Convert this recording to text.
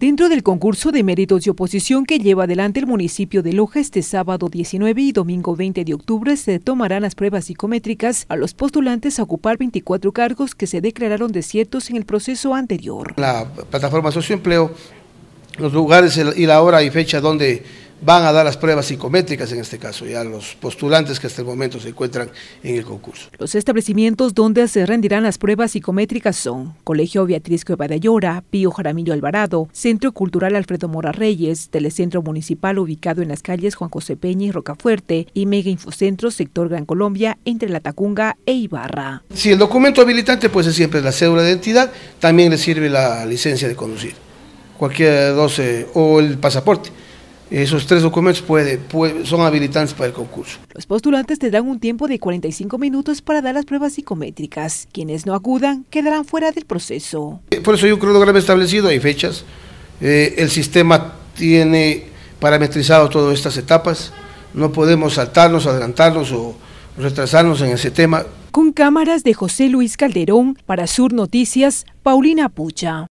Dentro del concurso de méritos y oposición que lleva adelante el municipio de Loja este sábado 19 y domingo 20 de octubre se tomarán las pruebas psicométricas a los postulantes a ocupar 24 cargos que se declararon desiertos en el proceso anterior. La plataforma Socioempleo, los lugares y la hora y fecha donde van a dar las pruebas psicométricas en este caso, ya los postulantes que hasta el momento se encuentran en el concurso. Los establecimientos donde se rendirán las pruebas psicométricas son Colegio Beatriz Cueva de Pío Jaramillo Alvarado, Centro Cultural Alfredo Mora Reyes, Telecentro Municipal ubicado en las calles Juan José Peña y Rocafuerte y Mega Infocentro Sector Gran Colombia entre La Tacunga e Ibarra. Si el documento habilitante pues es siempre la cédula de identidad, también le sirve la licencia de conducir, cualquier 12 eh, o el pasaporte. Esos tres documentos puede, son habilitantes para el concurso. Los postulantes tendrán un tiempo de 45 minutos para dar las pruebas psicométricas. Quienes no acudan quedarán fuera del proceso. Eh, por eso yo hay un cronograma establecido, hay fechas. Eh, el sistema tiene parametrizado todas estas etapas. No podemos saltarnos, adelantarnos o retrasarnos en ese tema. Con cámaras de José Luis Calderón, para Sur Noticias, Paulina Pucha.